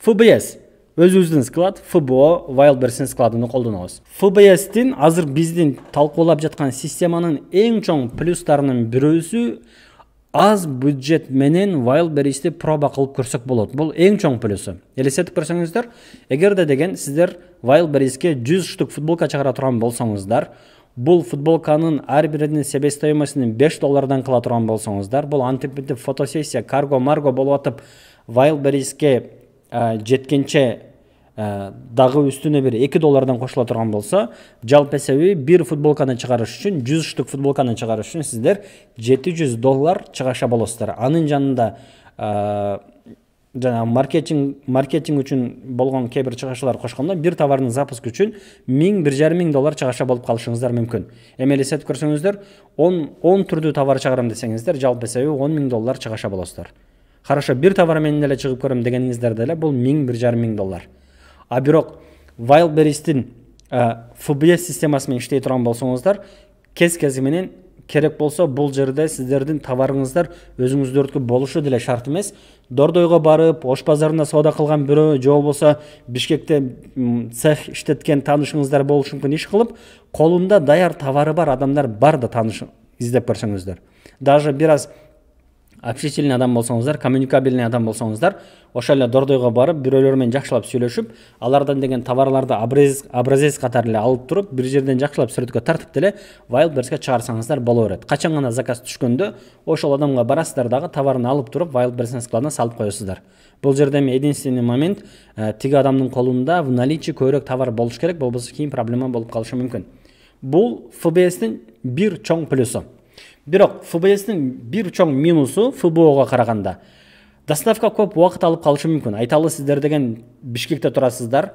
fbs өзүбүздүн склад фбо wildberries складын колдонобуз фбстин азыр биздин талкуулап жаткан системанын эң чоң плюстарынын бирөөсү аз бюджет менен wildberriesти проба кылып көрсөк болот бул эң чоң плюсу элестетип көрсөңүздөр эгерде деген сиздер wildberriesке жүз штук футболка чыгара турган болсоңуздар бул футболканын ар биринин себестоимостун беш доллардан кыла турган болсоңуздар бул антип фотосессия карго марго болуп атып ке Э, жеткенше э, дагы үстүнө бир эки доллардан қосыла турган болса, жалпы эсеби бир футболканы чыгарыш үчүн жүз штук футболканы чыгарыш үчүн сиздер жети жүз доллар чыгаша болосуздар анын жанында э, жана маркетинг маркетинг үчүн болгон кээ бир чыгашалар кошкондо бир товардын үшін үчүн миң жарым миң доллар чыгаша болуп калышыңыздар мүмкүн эми элестетип көрсөңүздөр он он түрдүү товар чыгарам десеңиздер жалпы эсеби он миң доллар чыгаша болосуздар хорошо бир менен эле чыгып көрөм дегениңиздер деле бул миң бир жарым миң доллар а бирок wildberries'тин фбс э, системасы менен иштей турган болсоңуздар кез кези менен керек болсо бул жерде сиздердин товарыңыздар өзүңүздөрдүкү болушу деле шарт эмес дордойго барып ош базарында соода кылган бирөө же болбосо бишкекте цех иштеткен таанышыңыздар болушу мүмкүн иш кылып колунда даяр товары бар адамдар бар да тааныш издеп көрсөңүздөр даже бир аз общительный адам болсоңуздар коммуникабельный адам болсоңуздар ошол эле дордойго барып бирөөлөр менен жакшылап сүйлөшүп алардан деген товарларды образец, катары эле алып туруп бир жерден жакшылап сүрөткө тартып деле wildbergsке чыгарсаңыздар боло берет качан гана заказ түшкөндө ошол адамга барасыздар дагы товарын алып туруп wildbergs складына салып коесуздар бул жерде эми единственный момент э, тиги адамдын колунда в наличии көбүрөөк товар болуш керек болбосо кийин проблема болуп калышы мүмкүн бул фбстин бир чоң плюсу бирок фбстин бир чоң минусу фбого караганда доставка көп убакыт алып калышы мүмкүн айталы сиздер деген бишкекте турасыздар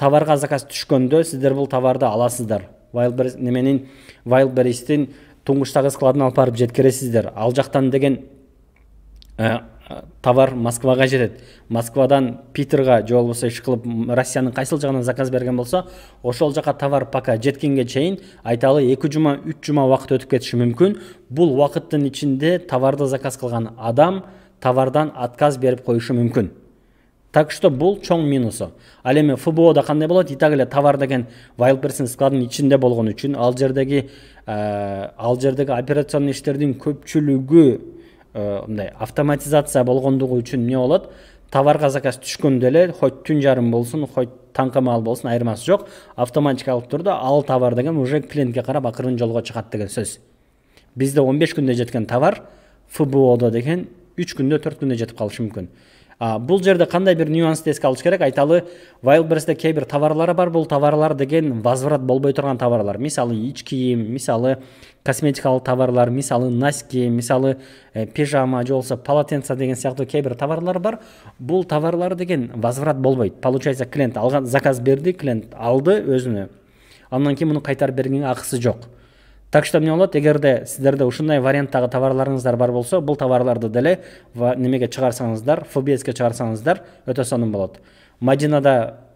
товарга заказ түшкөндө сиздер бул товарды аласыздар неменин вайлберристин тунгучтагы складына алып барып жеткиресиздер ал жактан деген э, Э, товар москваға жетеді москвадан питерға же болмаса кылып россиянын қайсыл жағынан заказ берген болса ошол жаққа товар пока жеткенге чейин айталы эки жума үч жума убакыт өтүп кетиши мүмкүн бул убакыттын ичинде товарды заказ кылган адам товардан отказ берип коюшу мүмкүн так что бул чоң минусу ал эми фбода кандай болот и так эле товар деген вайлдперсон складынын ичинде болгон үчүн ал жердеги э, ал жердеги операционный иштердин көпчүлүгү Э, мындай автоматизация болгондугу үчүн эмне болот товарга заказ түшкөндө эле хоть түн жарым болсун хоть таңкы маал болсун айырмасы жок автоматикалык түрдө ал товар деген уже клиентке карап акырын жолго чыгат деген сөз бизде он беш күндө жеткен товар фбодо деген үч күндө төрт күндө жетип калышы мүмкүн а, бұл жерде қандай бір нюансты еске алыш керек айталы вайлдберсте кейбір товарлар бар бұл товарлар деген возврат болбай тұрған товарлар мысалы ич киім мысалы косметикалық товарлар мысалы носки мысалы ә, э, пижама же болса полотенце деген сияқты кейбір товарлар бар бұл товарлар деген возврат болмайды получается клиент алған заказ берді клиент алды өзіне андан кейін мұны қайтар бергенге ақысы жоқ так что мне болот эгерде сиздерде ушундай товарларыңыздар бар болсо бұл товарларды деле немеге чыгарсаңыздар фбске чыгарсаңыздар өтө сонун болот мадинада